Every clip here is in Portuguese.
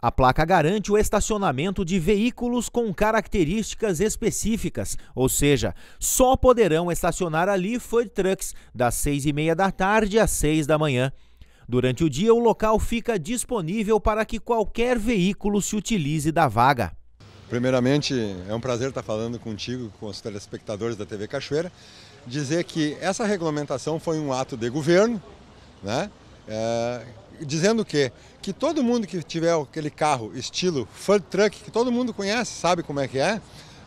A placa garante o estacionamento de veículos com características específicas, ou seja, só poderão estacionar ali food Trucks das 6 e meia da tarde às 6 da manhã. Durante o dia, o local fica disponível para que qualquer veículo se utilize da vaga. Primeiramente, é um prazer estar falando contigo, com os telespectadores da TV Cachoeira, dizer que essa regulamentação foi um ato de governo, né? É, dizendo que que todo mundo que tiver aquele carro estilo Ford Truck, que todo mundo conhece, sabe como é que é,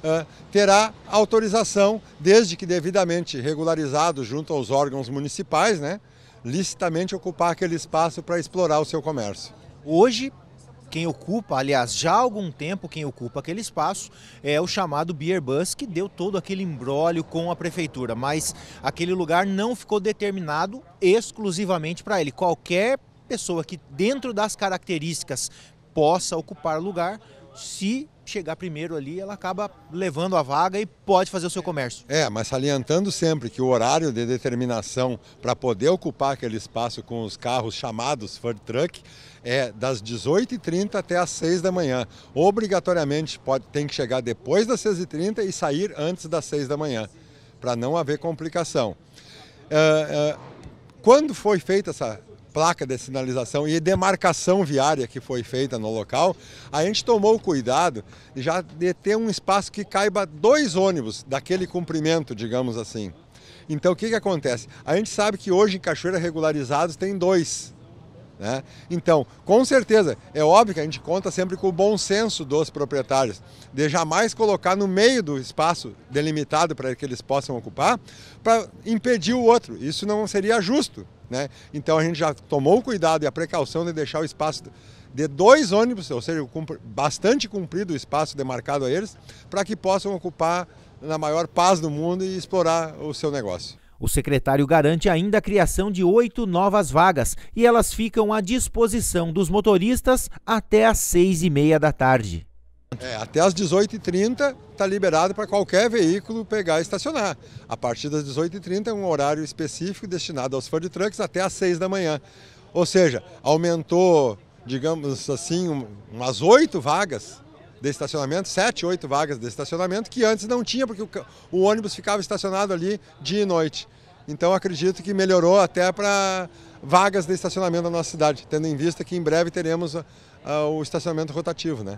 Uh, terá autorização, desde que devidamente regularizado junto aos órgãos municipais, né, licitamente ocupar aquele espaço para explorar o seu comércio. Hoje, quem ocupa, aliás, já há algum tempo quem ocupa aquele espaço é o chamado Beer Bus, que deu todo aquele embrólio com a prefeitura, mas aquele lugar não ficou determinado exclusivamente para ele. Qualquer pessoa que, dentro das características, possa ocupar lugar, se chegar primeiro ali, ela acaba levando a vaga e pode fazer o seu comércio. É, mas salientando sempre que o horário de determinação para poder ocupar aquele espaço com os carros chamados Ford Truck é das 18h30 até as 6 da manhã. Obrigatoriamente pode, tem que chegar depois das 6h30 e sair antes das 6 da manhã, para não haver complicação. Uh, uh, quando foi feita essa placa de sinalização e demarcação viária que foi feita no local, a gente tomou o cuidado já de ter um espaço que caiba dois ônibus daquele comprimento, digamos assim. Então o que, que acontece? A gente sabe que hoje em Cachoeira regularizados tem dois. Né? Então, com certeza, é óbvio que a gente conta sempre com o bom senso dos proprietários, de jamais colocar no meio do espaço delimitado para que eles possam ocupar, para impedir o outro. Isso não seria justo. Né? Então a gente já tomou o cuidado e a precaução de deixar o espaço de dois ônibus, ou seja, bastante comprido o espaço demarcado a eles, para que possam ocupar na maior paz do mundo e explorar o seu negócio. O secretário garante ainda a criação de oito novas vagas e elas ficam à disposição dos motoristas até às seis e meia da tarde. É, até às 18h30 está liberado para qualquer veículo pegar e estacionar. A partir das 18h30 é um horário específico destinado aos food trucks até às 6 da manhã. Ou seja, aumentou, digamos assim, umas 8 vagas de estacionamento, 7, 8 vagas de estacionamento, que antes não tinha, porque o, o ônibus ficava estacionado ali dia e noite. Então acredito que melhorou até para vagas de estacionamento na nossa cidade, tendo em vista que em breve teremos uh, o estacionamento rotativo. Né?